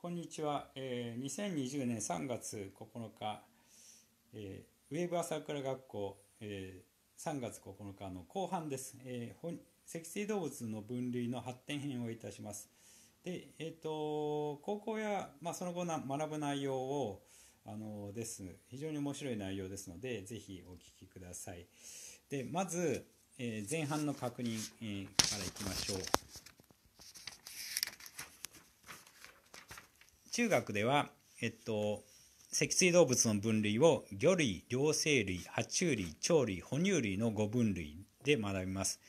こんにちは、えー、2020年3月9日、えー、ウェーブ朝倉学校、えー、3月9日の後半です、えー、脊椎動物の分類の発展編をいたしますで、えーと、高校や、まあ、その後な学ぶ内容をあのです非常に面白い内容ですのでぜひお聞きくださいでまず、えー、前半の確認、えー、からいきましょう中学では、えっと、脊椎動物の分類を魚類、両生類、爬虫類、鳥類、哺乳類の5分類で学びます。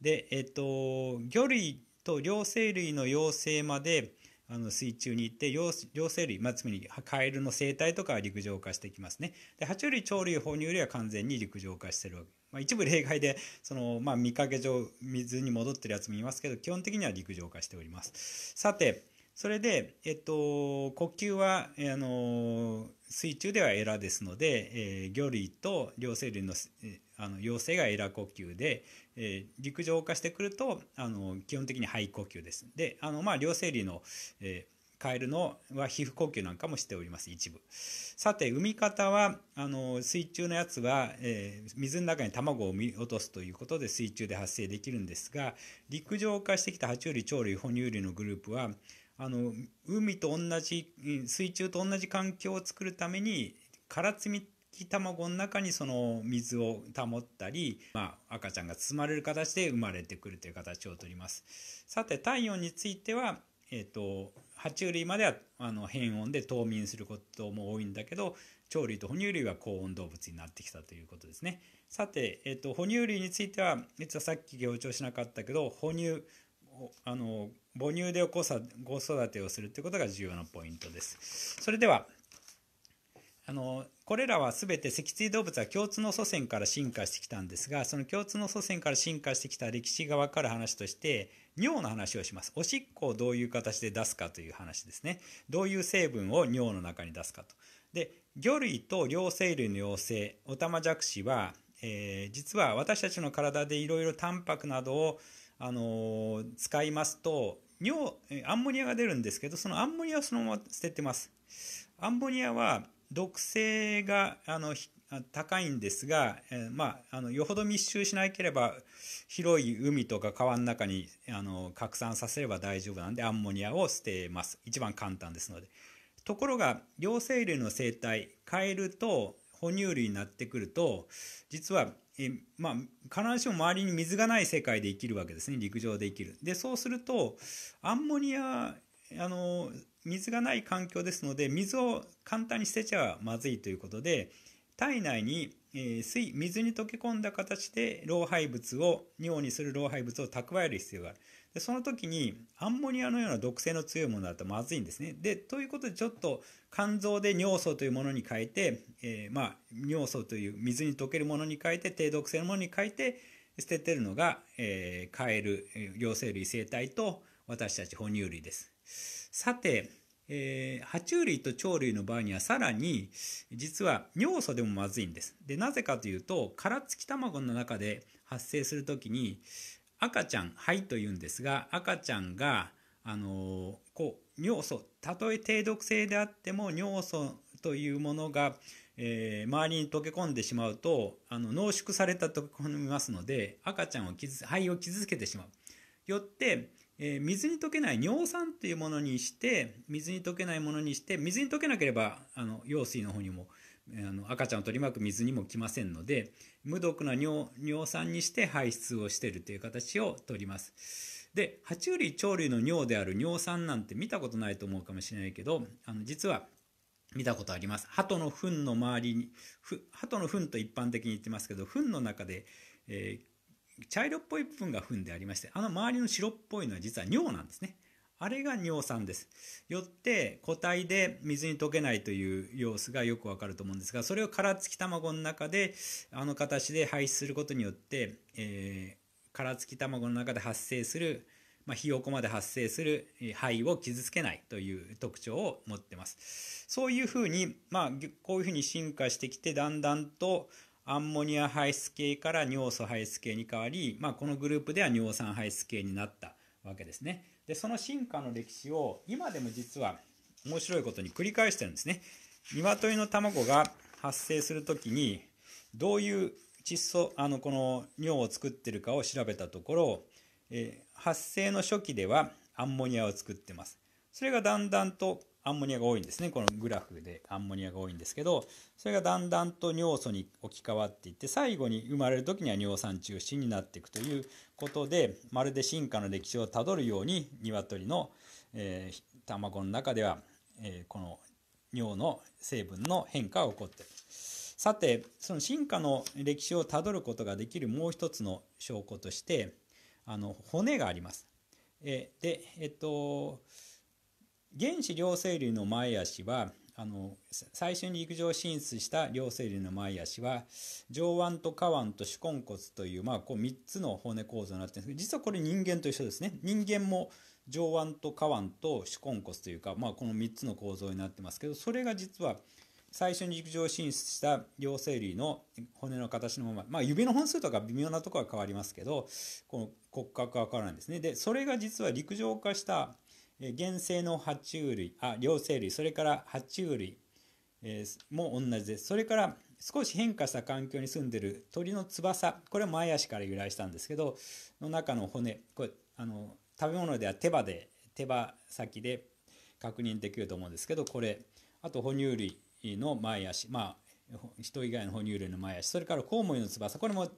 で、えっと、魚類と両生類の幼生まであの水中に行って両生類、まあ、つまりカエルの生態とかは陸上化してきますね。で爬虫類、鳥類、哺乳類は完全に陸上化してるわけ。まあ、一部例外でその、まあ、見かけ上水に戻ってるやつもいますけど基本的には陸上化しております。さてそれで、えっと、呼吸は、あの、水中ではエラですので、えー、魚類と両生類の、えあの、幼生がエラ呼吸で、えー、陸上化してくると、あの、基本的に肺呼吸です。で、あの、まあ、両生類の、えーカエルのは皮膚呼吸なんかもしております一部さて産み方はあの水中のやつは、えー、水の中に卵を産み落とすということで水中で発生できるんですが陸上化してきた爬虫類鳥類哺乳類のグループはあの海と同じ水中と同じ環境を作るために殻積み卵の中にその水を保ったり、まあ、赤ちゃんが包まれる形で生まれてくるという形をとりますさて体温については、えーと、爬虫類まではあの変温で冬眠することも多いんだけど鳥類と哺乳類は高温動物になってきたということですねさて、えーと哺乳類については実はさっき強調しなかったけど哺乳あの母乳で子育てをするということが重要なポイントです。それではあのこれらは全て脊椎動物は共通の祖先から進化してきたんですがその共通の祖先から進化してきた歴史が分かる話として尿の話をしますおしっこをどういう形で出すかという話ですねどういう成分を尿の中に出すかとで魚類と両生類の妖精オタマジャクシは、えー、実は私たちの体でいろいろタンパクなどを、あのー、使いますと尿アンモニアが出るんですけどそのアンモニアをそのまま捨ててますアンモニアは毒性があの高いんですが、えー、まあ、あのよほど密集しなければ広い海とか川の中にあの拡散させれば大丈夫なんでアンモニアを捨てます一番簡単ですのでところが両生類の生態カエルと哺乳類になってくると実はえ、まあ、必ずしも周りに水がない世界で生きるわけですね陸上で生きる。でそうするとアンモニアあの水がない環境ですので水を簡単に捨てちゃまずいということで体内に、えー、水水に溶け込んだ形で老廃物を尿にする老廃物を蓄える必要がある。でその時にアンモニアのような毒性の強いものだとまずいんですね。でということでちょっと肝臓で尿素というものに変えて、えー、まあ、尿素という水に溶けるものに変えて低毒性のものに変えて捨ててるのが、えー、カエル両生類生態と私たち哺乳類です。さて、えー、爬虫類と鳥類の場合にはさらに実は尿素でもまずいんです。でなぜかというと殻付き卵の中で発生する時に赤ちゃん肺というんですが赤ちゃんがあのこう尿素たとえ低毒性であっても尿素というものが、えー、周りに溶け込んでしまうとあの濃縮された溶け込みますので赤ちゃんを傷肺を傷つけてしまう。よって、えー、水に溶けない尿酸というものにして水に溶けないものにして水に溶けなければあの羊水の方にもあの赤ちゃんを取り巻く水にも来ませんので無毒な尿尿酸にして排出をしているという形をとりますで爬虫類鳥類の尿である尿酸なんて見たことないと思うかもしれないけどあの実は見たことあります鳩の糞の周りに鳩の糞と一般的に言ってますけど糞の中で、えー、茶色っぽい部分が糞でありましてあの周りの白っぽいのは実は尿なんですねあれが尿酸です。よって固体で水に溶けないという様子がよくわかると思うんですが、それを殻付き卵の中であの形で排出することによって、えー、殻付き卵の中で発生する、まあ、ひよこまで発生する肺を傷つけないという特徴を持ってます。そういうふうに、まあ、こういうふうに進化してきて、だんだんとアンモニア排出系から尿素排出系に変わり、まあ、このグループでは尿酸排出系になったわけですね。でその進化の歴史を今でも実は面白いことに繰り返してるんですね鶏の卵が発生する時にどういう窒素あのこの尿を作ってるかを調べたところ、えー、発生の初期ではアンモニアを作ってますそれがだんだんとアンモニアが多いんですねこのグラフでアンモニアが多いんですけどそれがだんだんと尿素に置き換わっていって最後に生まれる時には尿酸中心になっていくということでまるで進化の歴史をたどるように鶏の、えー、卵の中では、えー、この尿の成分の変化が起こっている。さてその進化の歴史をたどることができるもう一つの証拠としてあの骨があります。えでえっと原始両生類の前足はあの最初に陸上進出した両生類の前足は上腕と下腕と手根骨という,、まあ、こう3つの骨構造になってるんですけど実はこれ人間と一緒ですね人間も上腕と下腕と手根骨というか、まあ、この3つの構造になってますけどそれが実は最初に陸上進出した両生類の骨の形のまま、まあ、指の本数とか微妙なところは変わりますけどこの骨格は変わらないんですねでそれが実は陸上化した原生の爬虫類あ両生類それから爬虫類、えー、も同じですそれから少し変化した環境に住んでる鳥の翼これは前足から由来したんですけどの中の骨これあの食べ物では手羽で手羽先で確認できると思うんですけどこれあと哺乳類の前足まあ人以外の哺乳類の前足それからコウモリの翼これも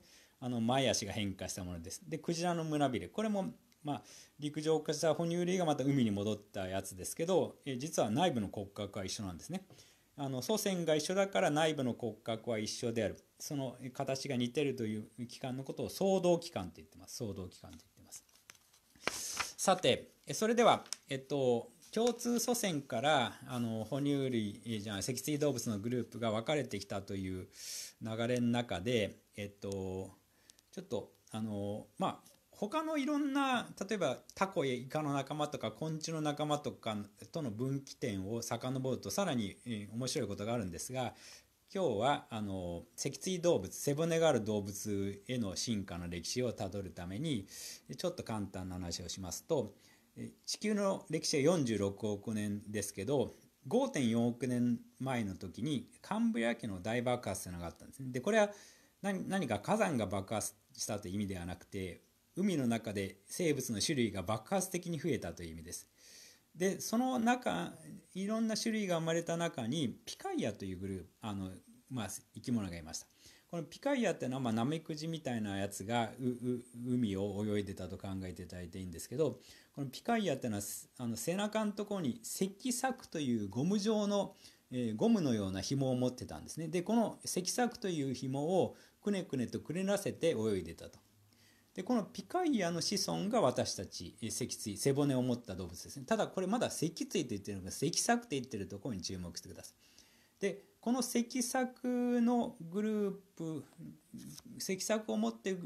あの前足が変化したものですでクジラの胸びれこれもまあ、陸上化した哺乳類がまた海に戻ったやつですけど、え実は内部の骨格は一緒なんですね。あの祖先が一緒だから内部の骨格は一緒であるその形が似てるという器官のことを相同器官と言ってます相同器官と言ってますさてそれでは、えっと、共通祖先からあの哺乳類じゃない脊椎動物のグループが分かれてきたという流れの中で、えっと、ちょっとあのまあ他のいろんな例えばタコやイカの仲間とか昆虫の仲間とかとの分岐点を遡るとさらに、面白いことがあるんですが今日はあの脊椎動物背骨がある動物への進化の歴史をたどるためにちょっと簡単な話をしますと地球の歴史は46億年ですけど5.4億年前の時にカンブリア紀の大爆発というのがあったんですね。でこれは何か火山が爆発したという意味ではなくて海の中で生物の種類が爆発的に増えたという意味です。でその中いろんな種類が生まれた中にピカイアというグループあの、まあ、生き物がいました。このピカイアっていうのは、まあ、ナメクジみたいなやつが海を泳いでたと考えていただいていいんですけどこのピカイアっていうのはあの背中のところに石柵というゴム状の、えー、ゴムのような紐を持ってたんですねでこの石柵という紐をくねくねとくねらせて泳いでたとでこのピカイアの子孫が私たち脊椎背骨を持った動物ですねただこれまだ脊椎と言ってるのが脊索と言ってるところに注目してくださいでこの脊索のグループ脊索を持って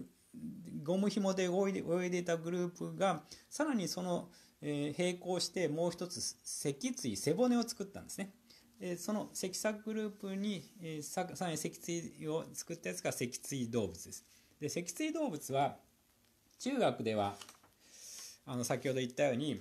ゴム紐で泳いでいたグループがさらにその並行してもう一つ脊椎背骨を作ったんですねその脊索グループにさらに脊椎を作ったやつが脊椎動物ですで脊椎動物は中学ではあの先ほど言ったように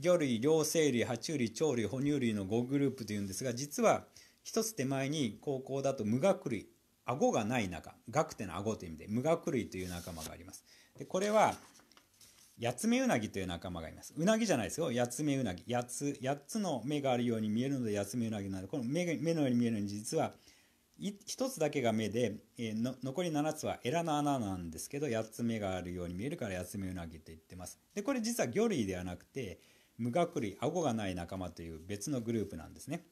魚類両生類爬虫類鳥類哺乳類の5グループというんですが実は一つ手前に高校だと無学類顎がない仲顎っての顎という意味で無学類という仲間があります。でこれはヤツメウナギという仲間がいます。ウナギじゃないですよ。ヤツメウナギ。8つ ,8 つの目があるように見えるのでヤツメウナギなのでこの目目のように見えるのに実は1つだけが目で、えー、残り7つはエラの穴なんですけど8つ目があるように見えるから8つ目を投げていってます。でこれ実は魚類ではなくて無顎類顎がない仲間という別のグループなんですね。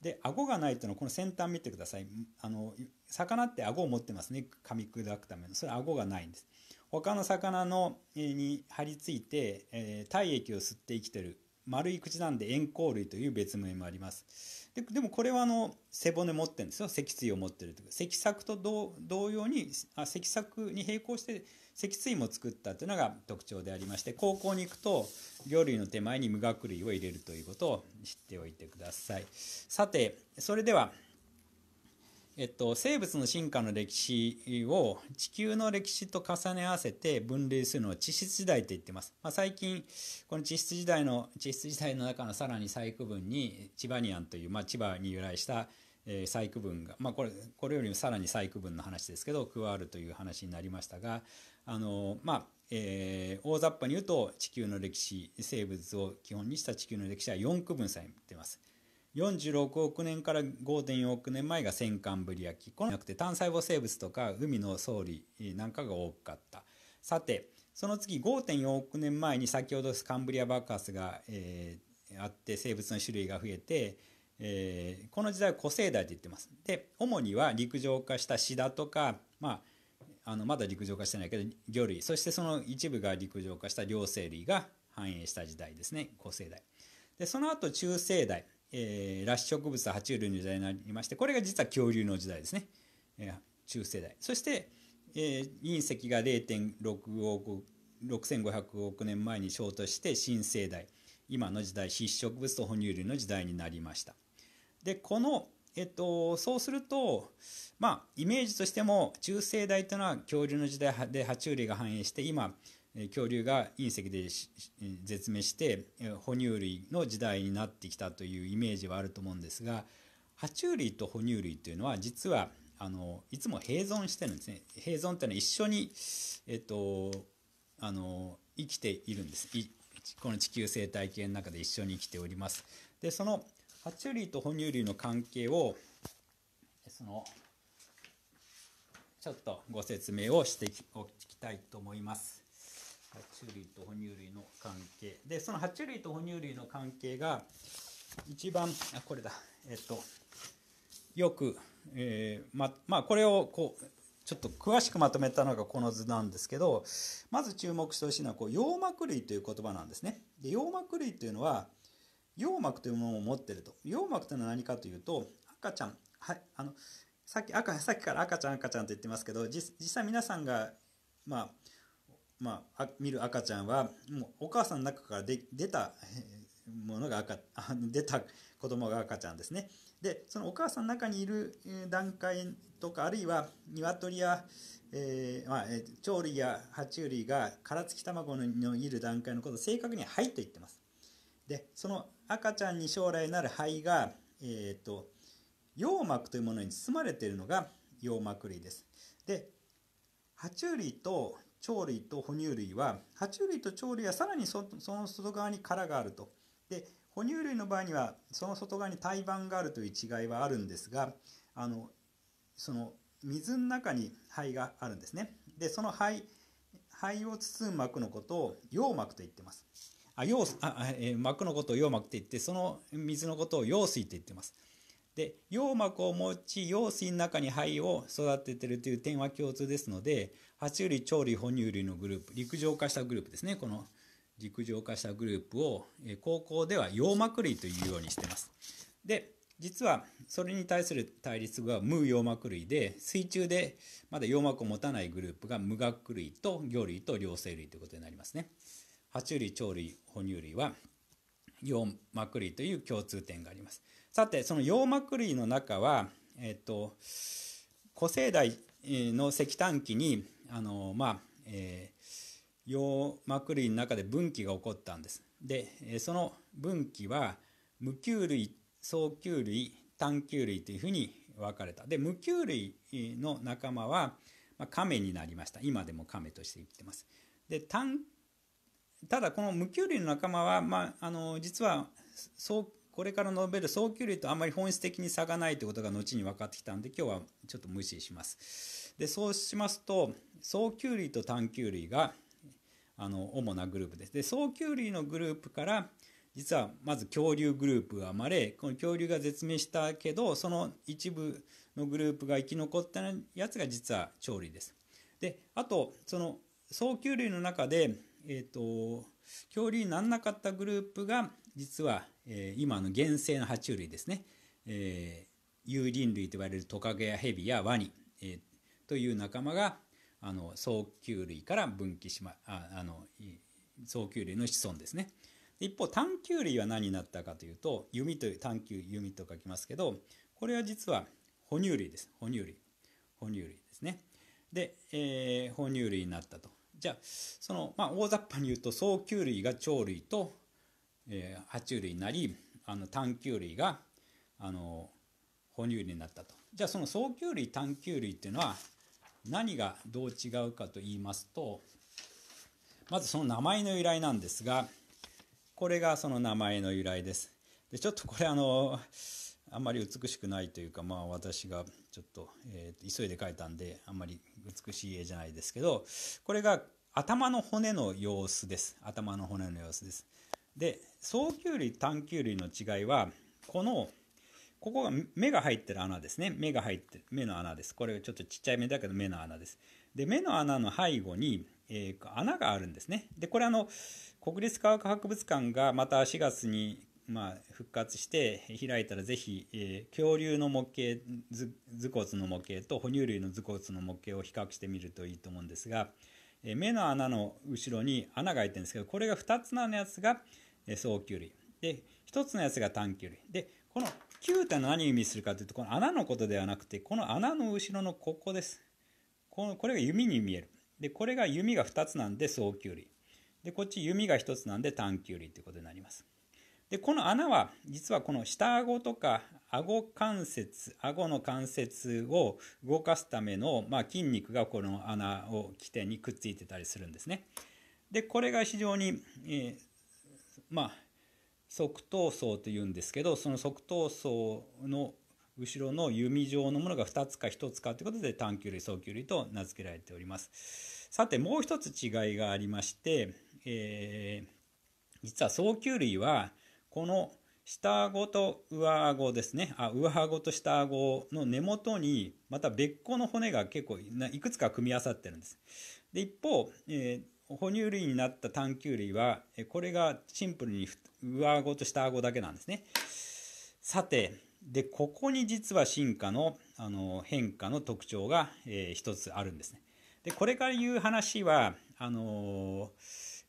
で顎がないというのはこの先端見てくださいあの魚って顎を持ってますね噛み砕くためのそれ顎がないんです他の魚の、に張り付いて、えー、体液を吸って生きてる丸い口なんで円光類という別名もありますででもこれはあの背骨持ってるんですよ脊椎を持ってるという脊索と同様にあ脊索に並行して脊椎も作ったというのが特徴でありまして高校に行くと魚類の手前に無顎類を入れるということを知っておいてくださいさてそれではえっと、生物の進化の歴史を地球の歴史と重ね合わせて分類するのを地質時代と言ってます。まあ、最近、この地質時代の、地質時代の中のさらに細区分に、チバニアンという、まあ、千葉に由来した、えー、細区分が、まあ、これ、これよりもさらに細区分の話ですけど、加わるという話になりましたが、あの、まあ、えー、大雑把に言うと地球の歴史、生物を基本にした地球の歴史は4区分されています。46億年から5.4億年前がカンブリア紀このなくて単細胞生物とか海の総理なんかが多かったさてその次5.4億年前に先ほどカンブリア爆発が、えー、あって生物の種類が増えて、えー、この時代は古生代と言ってますで主には陸上化したシダとか、まあ、あのまだ陸上化してないけど魚類そしてその一部が陸上化した両生類が繁栄した時代ですね古生代でその後中生代えー、裸子植物は爬虫類の時代になりましてこれが実は恐竜の時代ですね、えー、中世代そして、えー、隕石が0.6億6500億年前に衝突して新生代今の時代必植物と哺乳類の時代になりましたでこの、えっと、そうするとまあイメージとしても中世代というのは恐竜の時代で爬虫類が繁栄して今恐竜が隕石で絶滅して哺乳類の時代になってきたというイメージはあると思うんですが爬虫類と哺乳類というのは実はあのいつも併存してるんですね併存っていうのは一緒に、えっと、あの生きているんですこの地球生態系の中で一緒に生きておりますでその爬虫類と哺乳類の関係をそのちょっとご説明をしておきたいと思います爬虫類と哺乳類の関係でその爬虫類と哺乳類の関係が一番あこれだえっとよく、えー、ままあこれをこうちょっと詳しくまとめたのがこの図なんですけどまず注目してほしいのはこう羊膜類という言葉なんですね。で羊膜類というのは羊膜というものを持ってると羊膜というのは何かというと赤ちゃんはいあのさっき赤さっきから赤ちゃん赤ちゃんと言ってますけど実際皆さんがまあまあ、見る赤ちゃんはもうお母さんの中からで出たものが赤出た子供が赤ちゃんですね。でそのお母さんの中にいる段階とかあるいは鶏や、えーまあ、鳥類や爬虫類が殻付き卵のいる段階のことを正確に「肺と言ってます。でその赤ちゃんに将来なる肺が、えーと、と羊膜というものに包まれているのが羊膜類です。で爬虫類と鳥類と哺乳類は爬虫類と鳥類はさらにその外側に殻があるとで哺乳類の場合にはその外側に胎盤があるという違いはあるんですがあのその水の中に肺があるんですねでその肺肺を包む膜のことを羊膜と言ってますあ羊あ、えー、膜のことを羊膜って言ってその水のことを羊水って言ってますで羊膜を持ち羊水の中に肺を育ててるという点は共通ですので爬虫類鳥類哺乳類のグループ陸上化したグループですねこの陸上化したグループを高校では羊膜類というようにしてます。で実はそれに対する対立が無羊膜類で水中でまだ羊膜を持たないグループが無学類と魚類と両生類ということになりますね。爬虫類鳥類哺乳類は羊膜類という共通点があります。さてその葉膜類の中はえっと古生代の石炭紀にあのまあ、えー、葉膜類の中で分岐が起こったんですでその分岐は無球類早球類単球類というふうに分かれたで無球類の仲間は、まあ、亀になりました今でも亀として生きてますで単ただこの無球類の仲間は、まあ、あの実は早これから述べる早球類とあまり本質的に差がないということが後に分かってきたんで今日はちょっと無視します。でそうしますと早球類と単給類があの主なグループです。で総球類のグループから実はまず恐竜グループが生まれこの恐竜が絶滅したけどその一部のグループが生き残ったやつが実は鳥類です。であとその早球類の中で、えーと恐竜にならなかったグループが実は、えー、今の原生の爬虫類ですね、えー、有人類と言われるトカゲやヘビやワニ、えー、という仲間があの早急類から分岐しまああの早急類の子孫ですね。一方探球類は何になったかというと弓という探球弓と書きますけどこれは実は哺乳類です哺乳類哺乳類ですね。で、えー、哺乳類になったと。じゃあその、まあ、大雑把に言うと早急類が鳥類とえー、爬虫類なりあの探求類があの哺乳類になったと。じゃあその早球類探球類っていうのは何がどう違うかと言いますとまずその名前の由来なんですがこれがその名前の由来です。でちょっとこれあのあんまり美しくないというかまあ私がちょっと,、えー、急いで書いたんであんまり美しい絵じゃないですけどこれが頭の骨の様子です頭の骨の様子です。で早球類短球類の違いはこのここが目が入ってる穴ですね目が入って目の穴ですこれちょっとちっちゃい目だけど目の穴ですで目の穴の背後に、えー、穴があるんですねでこれあの国立科学博物館がまた4月にまあ、復活して開いたらぜひ、えー、恐竜の模型頭骨の模型と哺乳類の頭骨の模型を比較してみるといいと思うんですが、えー、目の穴の後ろに穴が開いてるんですけどこれが2つのやつが早距類で、1つのやつが短距離。で、この9って何を意味するかというと、この穴のことではなくて、この穴の後ろのここです。このこれが弓に見える。で、これが弓が2つなんで早距離。で、こっち弓が1つなんで短距離ということになります。で、この穴は、実はこの下顎とか、顎関節、顎の関節を動かすための、まあ、筋肉がこの穴を起点にくっついてたりするんですね。で、これが非常に、えーまあ側頭層というんですけどその側頭層の後ろの弓状のものが2つか1つかということで短距離早距離と名付けられておりますさてもう一つ違いがありまして、えー、実は早距類はこの下顎と上顎ですねあ上顎と下顎の根元にまた別個の骨が結構いくつか組み合わさってるんですで一方、えー、哺乳類になった探求類はこれがシンプルに上顎と下顎だけなんですね。さてでここに実は進化のあの変化の特徴が、えー、一つあるんですね。でこれから言う話はあのー、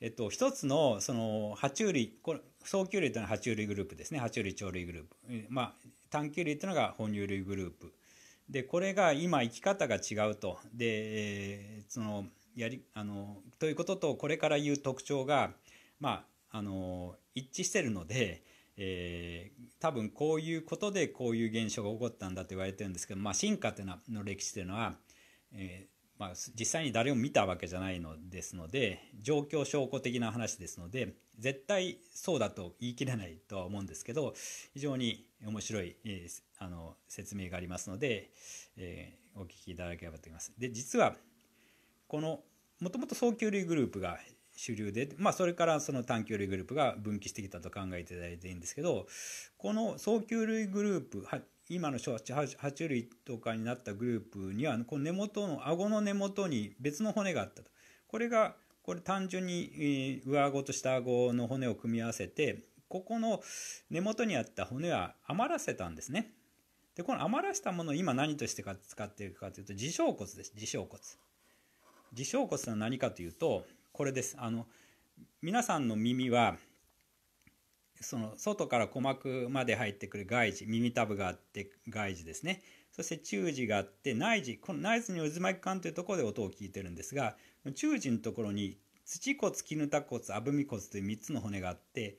えっと、一つのその爬虫類これ早球類というのは爬虫類グループですね爬虫類鳥類グループ、えまあ、探球類というのが哺乳類グループでこれが今生き方が違うとで、えー、そのやりあのということとこれから言う特徴が、まあ、あの一致してるので、えー、多分こういうことでこういう現象が起こったんだと言われてるんですけど、まあ、進化っていうのの歴史というのは、えーまあ、実際に誰も見たわけじゃないのですので状況証拠的な話ですので絶対そうだと言い切れないとは思うんですけど非常に面白い、えー、あの説明がありますので、えー、お聞きいただければと思います。で実はこのもともと早球類グループが主流で、まあ、それからその短距離グループが分岐してきたと考えていただいていいんですけどこの早球類グループ今の爬虫類とかになったグループにはこの根元の顎の根元に別の骨があったとこれがこれ単純に上顎と下顎の骨を組み合わせてここの根元にあった骨は余らせたんですねでこの余らせたものを今何としてか使っているかというと自傷骨です自傷骨耳小骨は何かというとこれですあの皆さんの耳はその外から鼓膜まで入ってくる外耳耳たぶがあって外耳ですねそして中耳があって内耳この内耳に渦巻き管というところで音を聞いてるんですが中耳のところに土骨絹田骨あぶみ骨という3つの骨があって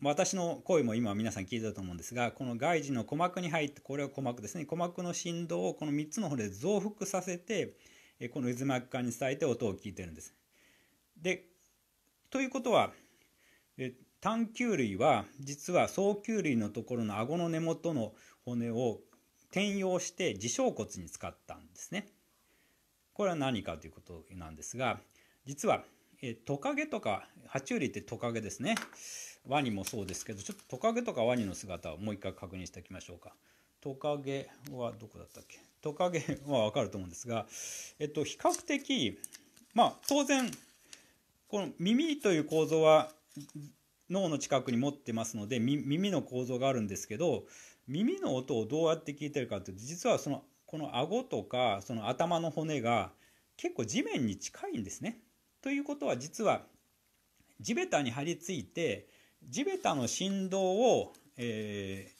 私の声も今皆さん聞いたと思うんですがこの外耳の鼓膜に入ってこれは鼓膜ですね鼓膜の振動をこの3つの骨で増幅させてこの渦巻き化に伝えて音を聞いてるんです。でということは探求類は実は早球類のところの顎の根元の骨を転用して耳小骨に使ったんですね。これは何かということなんですが実はトカゲとか爬虫類ってトカゲですねワニもそうですけどちょっとトカゲとかワニの姿をもう一回確認しておきましょうか。トカゲはどこだったっけトカゲはわかると思うんですが、えっと、比較的、まあ、当然、この耳という構造は脳の近くに持ってますので、耳の構造があるんですけど、耳の音をどうやって聞いてるかっていうと、実はその、この顎とか、その頭の骨が結構地面に近いんですね。ということは、実は、地べたに張り付いて、地べたの振動を、えー、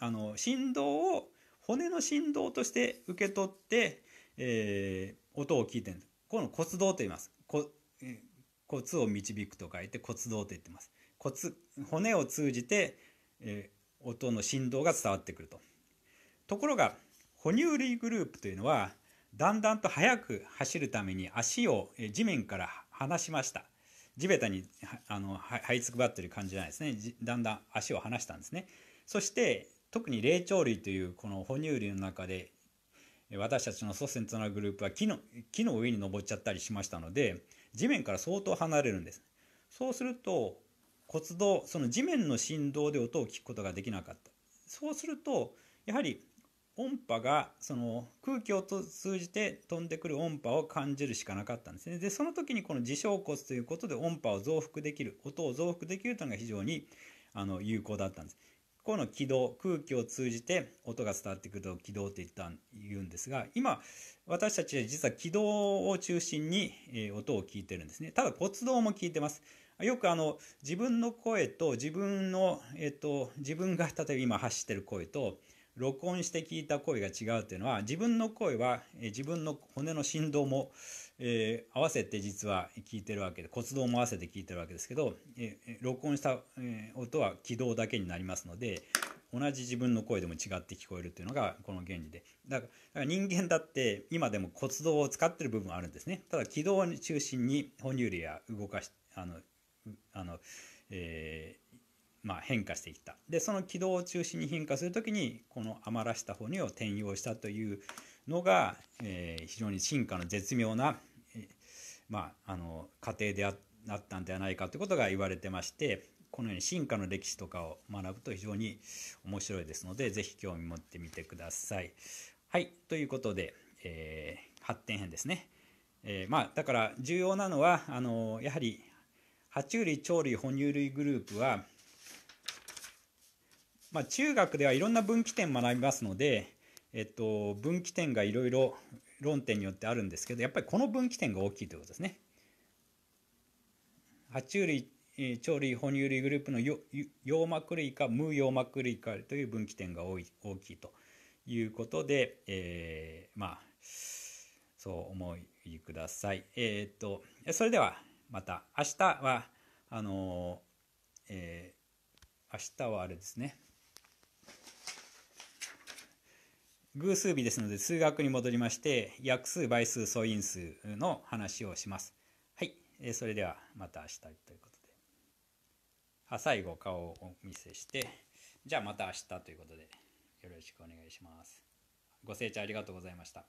あの振動を骨の振動として受け取って、えー、音を聞いてるこの骨動と言いますこ、え骨を導くと書いて骨動と言ってます骨骨を通じて、えー、音の振動が伝わってくるとところが哺乳類グループというのはだんだんと速く走るために足を地面から離しました地べたにあの這いつくばってる感じじゃないですねだんだん足を離したんですねそして特に霊長類というこの哺乳類の中で私たちの祖先となるグループは木の木の上に登っちゃったりしましたので地面から相当離れるんですそうすると骨動その地面の振動で音を聞くことができなかったそうするとやはり音波がその空気を通じて飛んでくる音波を感じるしかなかったんですねでその時にこの自小骨ということで音波を増幅できる音を増幅できるというのが非常にあの有効だったんですこの軌道空気を通じて音が伝わってくると軌道って一旦言うんですが今私たちは実は軌道を中心に音を聞いてるんですねただ骨道も聞いてますよくあの自分の声と自分の、えっと、自分が例えば今発してる声と録音して聞いた声が違うというのは自分の声は自分の骨の振動もえー、合わせて実は聞いてるわけで骨動も合わせて聞いてるわけですけど、えー、録音した、えー、音は軌道だけになりますので同じ自分の声でも違って聞こえるというのがこの原理でだから人間だって今でも骨動を使ってる部分はあるんですねただ軌道を中心に哺乳類は動かしあのあの、えーまあ、変化していったでその軌道を中心に変化する時にこの余らした哺乳を転用したというのが、えー、非常に進化の絶妙なまあ、あの過程であったんではないかということが言われてましてこのように進化の歴史とかを学ぶと非常に面白いですので是非興味持ってみてください。はいということで、えー、発展編ですね。えー、まあ、だから重要なのはあのやはり爬虫類鳥類哺乳類グループは、まあ、中学ではいろんな分岐点学びますので、えっと、分岐点がいろいろ論点によってあるんですけどやっぱりこの分岐点が大きいということですね。爬虫類鳥類哺乳類グループの羊膜類か無羊膜類かという分岐点が大きいということで、えー、まあそう思いください。えっ、とそれではまた明日はあのー、えー、明日はあれですね偶数日ですので数学に戻りまして約数倍数素因数の話をします。はい、えそれではまた明日ということで。あ最後顔をお見せしてじゃあまた明日ということでよろしくお願いします。ご清聴ありがとうございました。